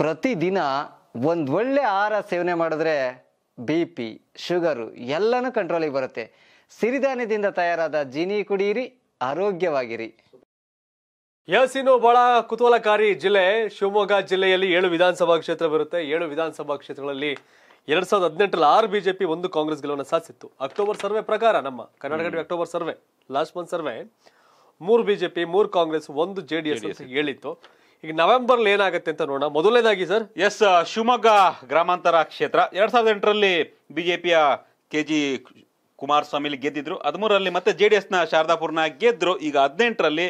ಪ್ರತಿದಿನ ಒಂದು ಒಳ್ಳೆ ಆಹಾರ ಸೇವನೆ ಮಾಡಿದ್ರೆ ಬಿ ಪಿ ಶುಗರು ಎಲ್ಲನೂ ಕಂಟ್ರೋಲಿಗೆ ಬರುತ್ತೆ ಸಿರಿಧಾನ್ಯದಿಂದ ತಯಾರಾದ ಜೀನಿ ಕುಡಿಯಿರಿ ಆರೋಗ್ಯವಾಗಿರಿ ಎಸ್ ಬಹಳ ಕುತೂಹಲಕಾರಿ ಜಿಲ್ಲೆ ಶಿವಮೊಗ್ಗ ಜಿಲ್ಲೆಯಲ್ಲಿ ಏಳು ವಿಧಾನಸಭಾ ಕ್ಷೇತ್ರ ಬರುತ್ತೆ ಏಳು ವಿಧಾನಸಭಾ ಕ್ಷೇತ್ರಗಳಲ್ಲಿ ಎರಡ್ ಸಾವಿರದ ಹದಿನೆಂಟರಲ್ಲಿ ಆರು ಬಿಜೆಪಿ ಒಂದು ಕಾಂಗ್ರೆಸ್ ಗೆಲುವನ್ನು ಸಾಧಿಸಿತ್ತು ಅಕ್ಟೋಬರ್ ಸರ್ವೆ ಪ್ರಕಾರ ನಮ್ಮ Karnataka October survey last month survey ಮೂರು ಬಿಜೆಪಿ ಮೂರು ಕಾಂಗ್ರೆಸ್ ಒಂದು ಜೆಡಿಎಸ್ ಹೇಳಿತ್ತು ಈಗ ನವೆಂಬರ್ ಏನಾಗುತ್ತೆ ಅಂತ ನೋಡೋಣ ಮೊದಲನೇದಾಗಿ ಸರ್ ಎಸ್ ಶಿವಮೊಗ್ಗ ಗ್ರಾಮಾಂತರ ಕ್ಷೇತ್ರ ಎರಡ್ ಸಾವಿರದ ಎಂಟರಲ್ಲಿ ಬಿಜೆಪಿಯ ಕೆ ಜಿ ಕುಮಾರಸ್ವಾಮಿಲಿ ಗೆದ್ದಿದ್ರು ಹದಿಮೂರರಲ್ಲಿ ಮತ್ತೆ ಜೆ ಡಿ ಎಸ್ನ ಶಾರದಾಪುರ್ನ ಗೆದ್ದರು ಈಗ ಹದಿನೆಂಟರಲ್ಲಿ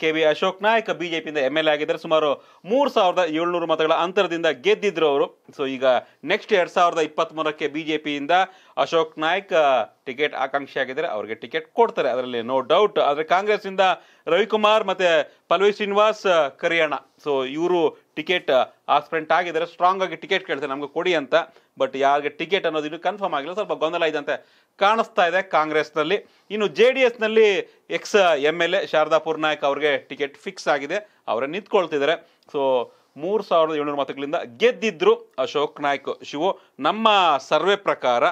ಕೆ ವಿ ಅಶೋಕ್ ನಾಯಕ್ ಬಿಜೆಪಿಯಿಂದ ಜೆ ಎಮ್ ಎಲ್ ಎ ಆಗಿದ್ದಾರೆ ಸುಮಾರು ಮೂರು ಸಾವಿರದ ಏಳ್ನೂರು ಮತಗಳ ಅಂತರದಿಂದ ಗೆದ್ದಿದ್ರು ಅವರು ಸೊ ಈಗ ನೆಕ್ಸ್ಟ್ ಎರಡು ಸಾವಿರದ ಇಪ್ಪತ್ತ್ಮೂರಕ್ಕೆ B J Ashok Naik ticket ಆಕಾಂಕ್ಷಿ ಆಗಿದ್ದಾರೆ ಅವರಿಗೆ ಟಿಕೆಟ್ ಕೊಡ್ತಾರೆ ಅದರಲ್ಲಿ ನೋ ಡೌಟ್ ಆದರೆ ಕಾಂಗ್ರೆಸ್ನಿಂದ ರವಿಕುಮಾರ್ ಮತ್ತು ಪಲ್ವಿ ಶ್ರೀನಿವಾಸ್ ಕರಿಯಣ ಸೊ ಇವರು ಟಿಕೆಟ್ ಆಸ್ಪ್ರೆಂಟ್ ಆಗಿದ್ದಾರೆ ಸ್ಟ್ರಾಂಗ್ ಆಗಿ ಟಿಕೆಟ್ ಕೇಳ್ತಾರೆ ನಮಗೆ ಕೊಡಿ ಅಂತ ಬಟ್ ಯಾರಿಗೆ ಟಿಕೆಟ್ ಅನ್ನೋದು ಇನ್ನೂ ಕನ್ಫರ್ಮ್ ಆಗಿಲ್ಲ ಸ್ವಲ್ಪ ಗೊಂದಲ ಅಂತ ಕಾಣಿಸ್ತಾ ಇದೆ ಕಾಂಗ್ರೆಸ್ನಲ್ಲಿ ಇನ್ನು ಜೆ ಡಿ ಎಸ್ನಲ್ಲಿ ex M L A Sharadapur Nayak ಅವ್ರಿಗೆ ಟಿಕೆಟ್ ಫಿಕ್ಸ್ ಆಗಿದೆ ಅವರೇ ನಿಂತ್ಕೊಳ್ತಿದ್ದಾರೆ ಸೊ ಮೂರು ಸಾವಿರದ ಏಳ್ನೂರು ಮತಗಳಿಂದ ಗೆದ್ದಿದ್ರು ಅಶೋಕ್ ನಾಯ್ಕ್ ಶಿವು ನಮ್ಮ ಸರ್ವೆ ಪ್ರಕಾರ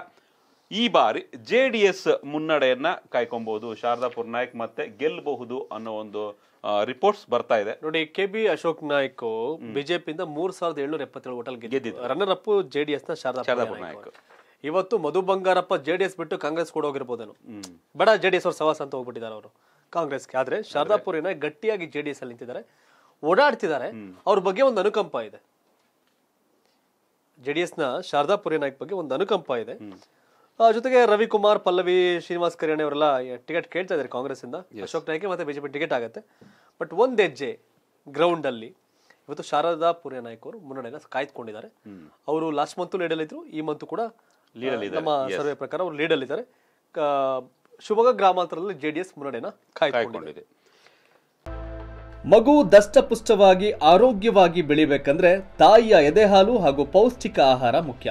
ಈ ಬಾರಿ ಜೆ ಡಿ ಎಸ್ ಮುನ್ನಡೆಯನ್ನ ಕಾಯ್ಕೊಬಹುದು ಶಾರದಾಪುರ್ ನಾಯ್ಕ್ ಮತ್ತೆ ಗೆಲ್ಲಬಹುದು ಅನ್ನೋ ಒಂದು ರಿಪೋರ್ಟ್ಸ್ ಬರ್ತಾ ಇದೆ ನೋಡಿ ಕೆ ಬಿ ಅಶೋಕ್ ನಾಯ್ಕ್ ಬಿಜೆಪಿಯಿಂದ ಮೂರ್ ಸಾವಿರದ ಏಳ್ನೂರ ಎಪ್ಪತ್ತೇಳು ಓಟಲ್ ಗೆದ್ದಿದ್ದು runner up J D S ನ ಶಾರದಾ ನಾಯಕ್ ಇವತ್ತು Madhu Bangarappa J D S ಬಿಟ್ಟು ಕಾಂಗ್ರೆಸ್ ಕೂಡ ಹೋಗಿರ್ಬೋದೇನು ಬಡ ಜೆ ಡಿ ಎಸ್ ಅವ್ರ ಸವಾಸ ಅಂತ ಹೋಗ್ಬಿಟ್ಟಿದ್ದಾರೆ ಅವರು ಕಾಂಗ್ರೆಸ್ಗೆ ಆದ್ರೆ ಶಾರದಾಪುರಿನ ಗಟ್ಟಿಯಾಗಿ ಜೆ ಡಿ ಎಸ್ ಅಲ್ಲಿ ನಿಂತಿದ್ದಾರೆ ಓಡಾಡ್ತಿದ್ದಾರೆ ಅವ್ರ ಬಗ್ಗೆ ಒಂದು ಅನುಕಂಪ ಇದೆ ಜೆಡಿಎಸ್ ನ ಶಾರದಾಪುರ ನಾಯಕ್ ಬಗ್ಗೆ ಒಂದು ಅನುಕಂಪ ಇದೆ ಜೊತೆಗೆ ರವಿಕುಮಾರ್ ಪಲ್ಲವಿ ಶ್ರೀನಿವಾಸ್ ಕರ್ಯಾಣಿ ಅವರೆಲ್ಲ ಟಿಕೆಟ್ ಕೇಳ್ತಾ ಇದ್ದಾರೆ ಕಾಂಗ್ರೆಸ್ ಇಂದ ಅಶೋಕ್ ನಾಯ್ಕೆ ಮತ್ತೆ ಬಿಜೆಪಿ ಟಿಕೆಟ್ ಆಗುತ್ತೆ ಬಟ್ ಒಂದ್ ಹೆಜ್ಜೆ ಗ್ರೌಂಡ್ ಅಲ್ಲಿ ಇವತ್ತು ಶಾರದಾ ಪೂರ್ಯ ನಾಯ್ಕ ಅವರು ಮುನ್ನಡೆ ಕಾಯ್ದುಕೊಂಡಿದ್ದಾರೆ ಅವರು ಲಾಸ್ಟ್ ಮಂತ್ ಅಲ್ಲಿದ್ರು ಈ ಮಂತ್ ಕೂಡ ನಮ್ಮ ಸರ್ವೆ ಪ್ರಕಾರ ಅವರು ಅಲ್ಲಿದ್ದಾರೆ ಶಿವಮೊಗ್ಗ ಗ್ರಾಮಾಂತರದಲ್ಲಿ ಜೆಡಿಎಸ್ ಮುನ್ನಡೆನ ಕಾಯ್ದುಕೊಂಡಿದೆ ಮಗು ದಷ್ಟಪುಷ್ಟವಾಗಿ ಆರೋಗ್ಯವಾಗಿ ಬೆಳಿಬೇಕಂದ್ರೆ ತಾಯಿಯ ಎದೆಹಾಲು ಹಾಗೂ ಪೌಷ್ಟಿಕ ಆಹಾರ ಮುಖ್ಯ